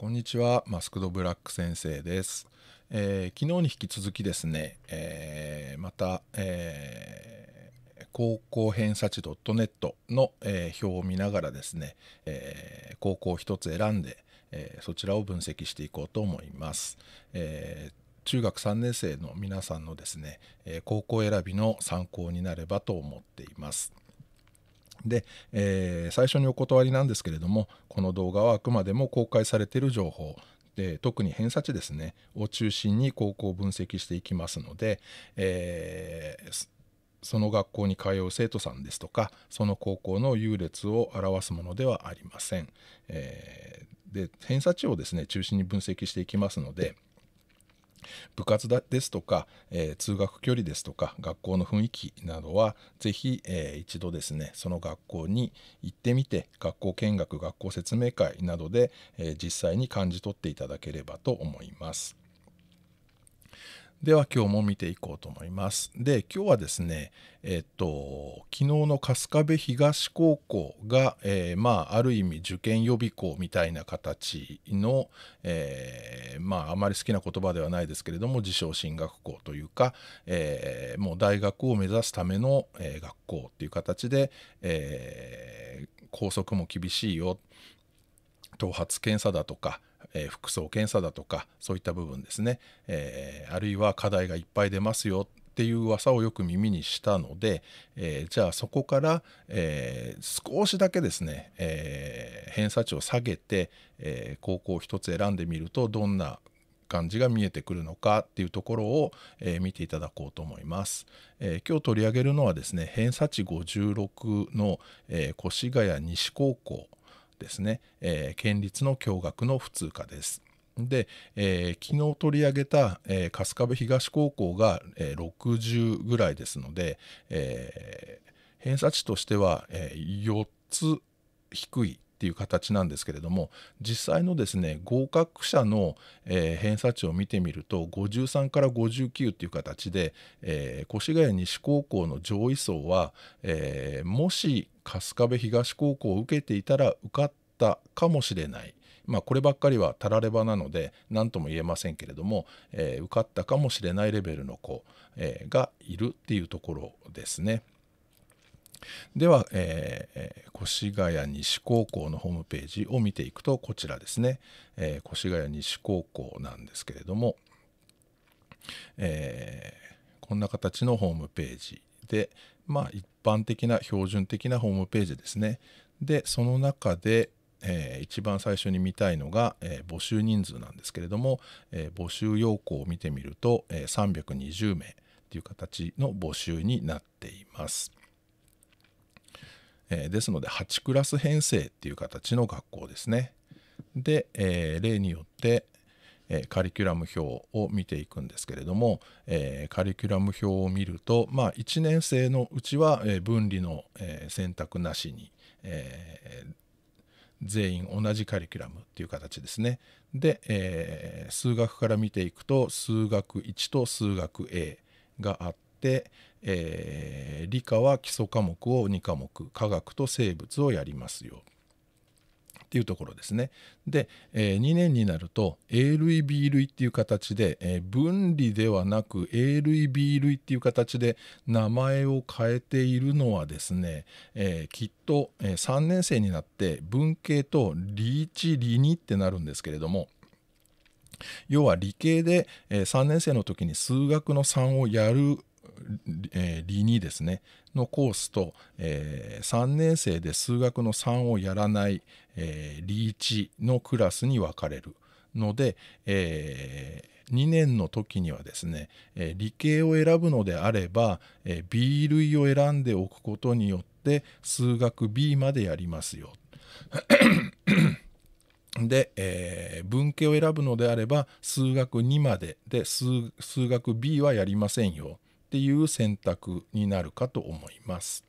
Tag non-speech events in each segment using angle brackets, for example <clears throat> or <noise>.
こんにちは、マスクドブラック先生です。えー、昨日に引き続きですね、えー、また、えー、高校偏差値 .net の、えー、表を見ながらですね、えー、高校一つ選んで、えー、そちらを分析していこうと思います。えー、中学3年生の皆さんのですね、えー、高校選びの参考になればと思っています。で、えー、最初にお断りなんですけれどもこの動画はあくまでも公開されている情報で特に偏差値ですねを中心に高校を分析していきますので、えー、その学校に通う生徒さんですとかその高校の優劣を表すものではありません。えー、で偏差値をですね中心に分析していきますので。部活だですとか、えー、通学距離ですとか学校の雰囲気などは是非、えー、一度ですねその学校に行ってみて学校見学学校説明会などで、えー、実際に感じ取っていただければと思います。では今日も見ていこうと思います。で今日はですねえっと昨日の春日部東高校が、えー、まあある意味受験予備校みたいな形の、えー、まああまり好きな言葉ではないですけれども自称進学校というか、えー、もう大学を目指すための、え学校っていう形で、え校則も厳しいよ頭髪検査だとか、えー、服装検査だとかそういった部分ですね、えー、あるいは課題がいっぱい出ますよっていう噂をよく耳にしたので、えー、じゃあそこから、え少しだけですね、え偏差値を下げて、え高校を1つ選んでみるとどんな感じが見えてくるのかっていうところを、えー、見ていただこうと思います、えー、今日取り上げるのはですね偏差値56の、えー、越谷西高校ですね、えー、県立の共学の普通科です。で、えー、昨日取り上げた、えー、春日部東高校が、えー、60ぐらいですので、え偏差値としては、え4つ低いっていう形なんですけれども実際のですね合格者の、えー、偏差値を見てみると53から59っていう形で、えー、越谷西高校の上位層は、えー、もし春日部東高校を受けていたら受かったかもしれない。まあ、こればっかりはたらればなので何とも言えませんけれども、えー、受かったかもしれないレベルの子、えー、がいるっていうところですね。では、えー、越谷西高校のホームページを見ていくとこちらですね、えー、越谷西高校なんですけれども、えー、こんな形のホームページでまあ一般的な標準的なホームページですね。で、その中で、えー、一番最初に見たいのが、えー、募集人数なんですけれども、えー、募集要項を見てみると、え320名という形の募集になっています。えですので8クラス編成っていう形の学校ですね。で、え例によって、えカリキュラム表を見ていくんですけれども、えカリキュラム表を見ると、まあ、1年生のうちは、え分離の、え選択なしに、え全員同じカリキュラムっていう形ですね。で、え数学から見ていくと数学1と数学 A があって、え理科は基礎科目を2科目科学と生物をやりますよ。っていうところですね。で、え2年になると A 類 B 類っていう形で、え分離ではなく A 類 B 類っていう形で名前を変えているのはですね、えきっと3年生になって文系とリーチリニってなるんですけれども要は理系で3年生の時に数学の3をやるえ理2ですねのコースと、え3年生で数学の3をやらない、えー、リーチのクラスに分かれるので、えー、2年の時にはですね、えー、理系を選ぶのであれば、えー、B 類を選んでおくことによって数学 B までやりますよ。<coughs> で、えー、文系を選ぶのであれば数学2までで数学 B はやりませんよっていう選択になるかと思います。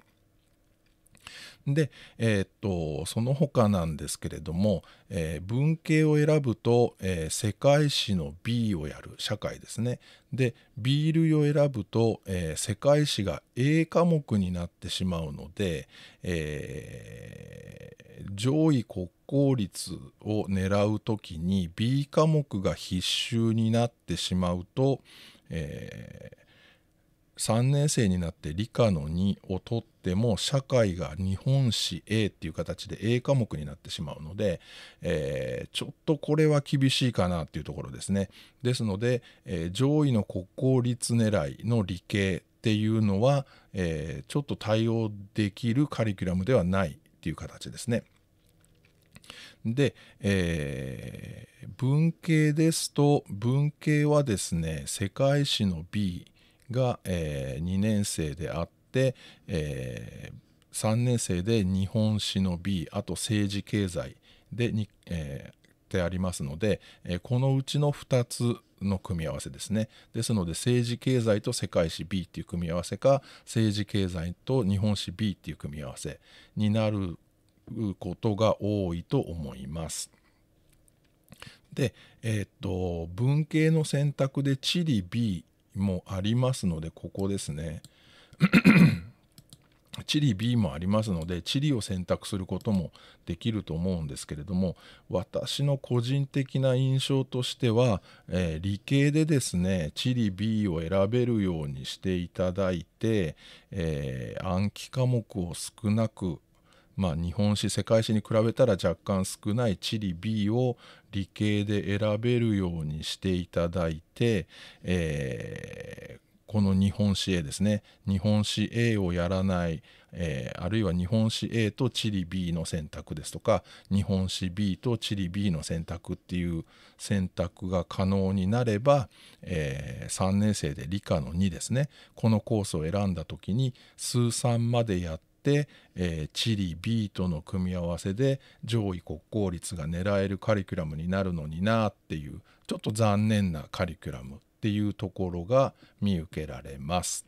で、えー、っとその他なんですけれども、えー、文系を選ぶと、えー、世界史の B をやる社会ですねで B 類を選ぶと、え世界史が A 科目になってしまうので、え上位国公立を狙う時に B 科目が必修になってしまうと、え3年生になって理科の2を取っても社会が日本史 A っていう形で A 科目になってしまうので、えー、ちょっとこれは厳しいかなっていうところですね。ですので、えー、上位の国公立狙いの理系っていうのは、えー、ちょっと対応できるカリキュラムではないっていう形ですね。で、えー、文系ですと文系はですね世界史の B が、えー、2年生であって、えー、3年生で日本史の B あと政治経済でに、えー、でありますので、えー、このうちの2つの組み合わせですねですので政治経済と世界史 B っていう組み合わせか政治経済と日本史 B っていう組み合わせになることが多いと思います。で、えー、っと文系の選択で地理 B <clears throat> もありますのでここですねチリ B もありますので地理を選択することもできると思うんですけれども私の個人的な印象としては、えー、理系でですね地理 B を選べるようにしていただいて、えー、暗記科目を少なくまあ、日本史世界史に比べたら若干少ない地理 B を理系で選べるようにしていただいて、えー、この日本史 A ですね日本史 A をやらない、えー、あるいは日本史 A と地理 B の選択ですとか日本史 B と地理 B の選択っていう選択が可能になれば、えー、3年生で理科の2ですねこのコースを選んだ時に数3までやって、えー、地理 B との組み合わせで上位国公立が狙えるカリキュラムになるのになっていうちょっと残念なカリキュラムっていうところが見受けられます。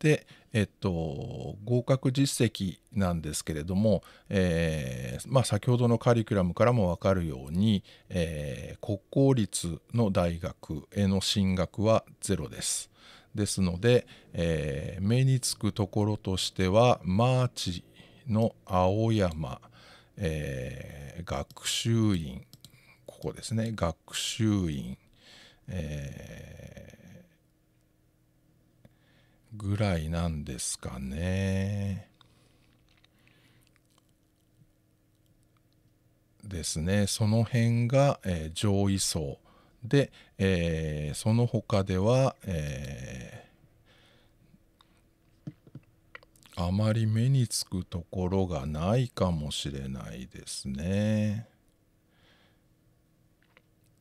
で、えっと、合格実績なんですけれども、えー、まあ、先ほどのカリキュラムからも分かるように、えー、国公立の大学への進学はゼロです。ですので、えー、目につくところとしてはマーチの青山、えー、学習院ここですね学習院、えー、ぐらいなんですかね。ですねその辺が、えー、上位層。で、えー、その他では、えー、あまり目につくところがないかもしれないですね。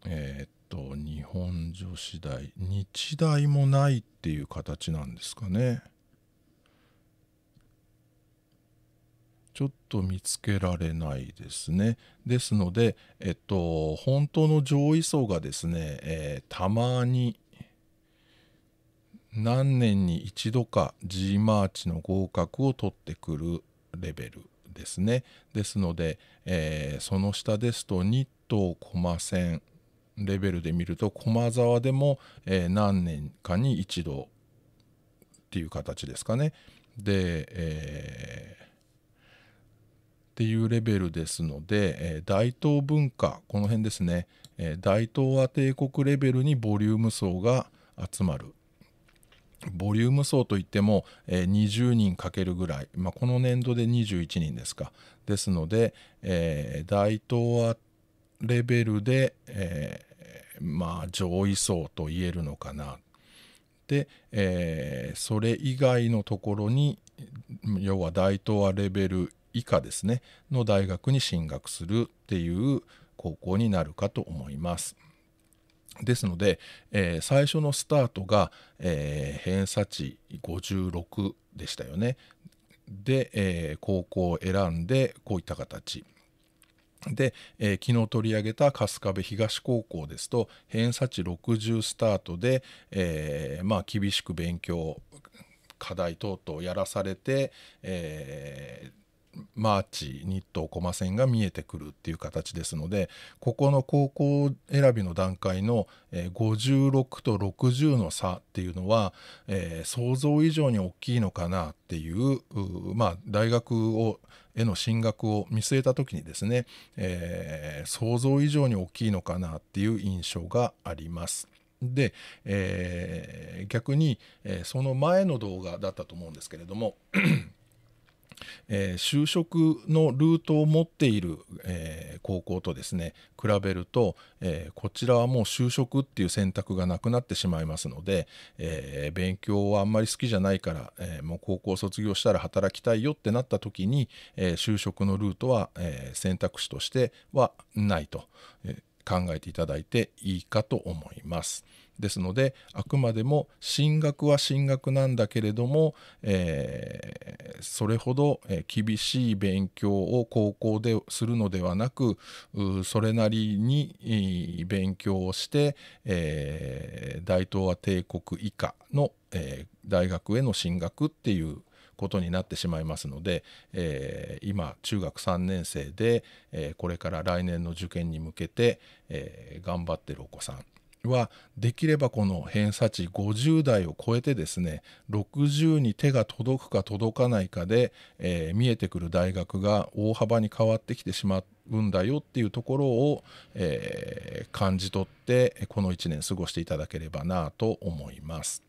えー、っと日本女子大日大もないっていう形なんですかね。ちょっと見つけられないですね。ですので、えっと、本当の上位層がですね、えー、たまに何年に一度か G マーチの合格を取ってくるレベルですね。ですので、えー、その下ですと2等駒線レベルで見ると駒沢でも、えー、何年かに一度っていう形ですかね。で、えっていうレベルですので、え大東文化この辺ですね、え大東亜帝国レベルにボリューム層が集まるボリューム層といっても、え20人かけるぐらい、まあ、この年度で21人ですかですので、え大東亜レベルで、えー、まあ上位層と言えるのかなで、えー、それ以外のところに要は大東亜レベル以下ですねの大学に進学するっていう高校になるかと思います。ですので、えー、最初のスタートが、えー、偏差値56でしたよね。で、えー、高校を選んでこういった形。で、えー、昨日取り上げた春日部東高校ですと偏差値60スタートで、えー、まあ、厳しく勉強課題等々やらされて、えマーチニットコマ線が見えてくるっていう形ですのでここの高校選びの段階の56と60の差っていうのは、えー、想像以上に大きいのかなっていうまあ、大学をへの進学を見据えた時にですね、えー、想像以上に大きいのかなっていう印象があります。で、えー、逆に、えその前の動画だったと思うんですけれどもえー、就職のルートを持っている、えー、高校とですね比べると、えー、こちらはもう就職っていう選択がなくなってしまいますので、え勉強はあんまり好きじゃないから、えもう高校卒業したら働きたいよってなった時に、え就職のルートは、え選択肢としてはないと、え考えていただいていいかと思います。ですのであくまでも進学は進学なんだけれども、えー、それほど厳しい勉強を高校でするのではなくそれなりに勉強をして、えー、大東亜帝国以下の、えー、大学への進学っていうことになってしまいますので、えー、今中学3年生で、えー、これから来年の受験に向けて、えー、頑張ってるお子さんはできればこの偏差値50代を超えてですね60に手が届くか届かないかで、えー、見えてくる大学が大幅に変わってきてしまうんだよっていうところを、えー、感じ取ってこの1年過ごしていただければなと思います。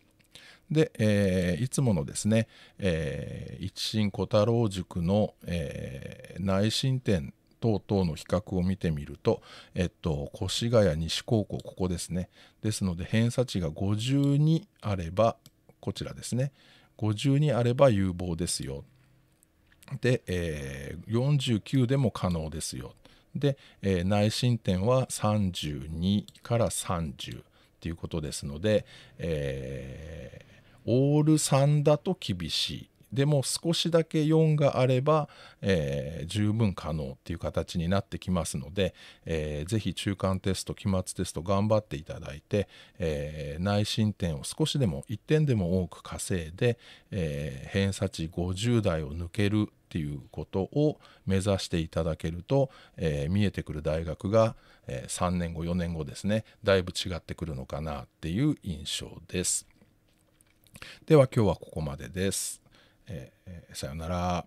で、えー、いつものですね、えー、一心小太郎塾の、えー、内申点等々の比較を見てみると、えっと、越谷西高校、ここですね。ですので、偏差値が52あれば、こちらですね。52あれば有望ですよ。で、えー、49でも可能ですよ。で、えー、内申点は32から30。ということですので、えーオール3だと厳しいでも少しだけ4があれば、えー、十分可能っていう形になってきますので、えー、ぜひ中間テスト期末テスト頑張っていただいて、えー、内申点を少しでも1点でも多く稼いで、えー、偏差値50台を抜けるっていうことを目指していただけると、えー、見えてくる大学が、えー、3年後4年後ですねだいぶ違ってくるのかなっていう印象です。では今日はここまでです。えー、さようなら。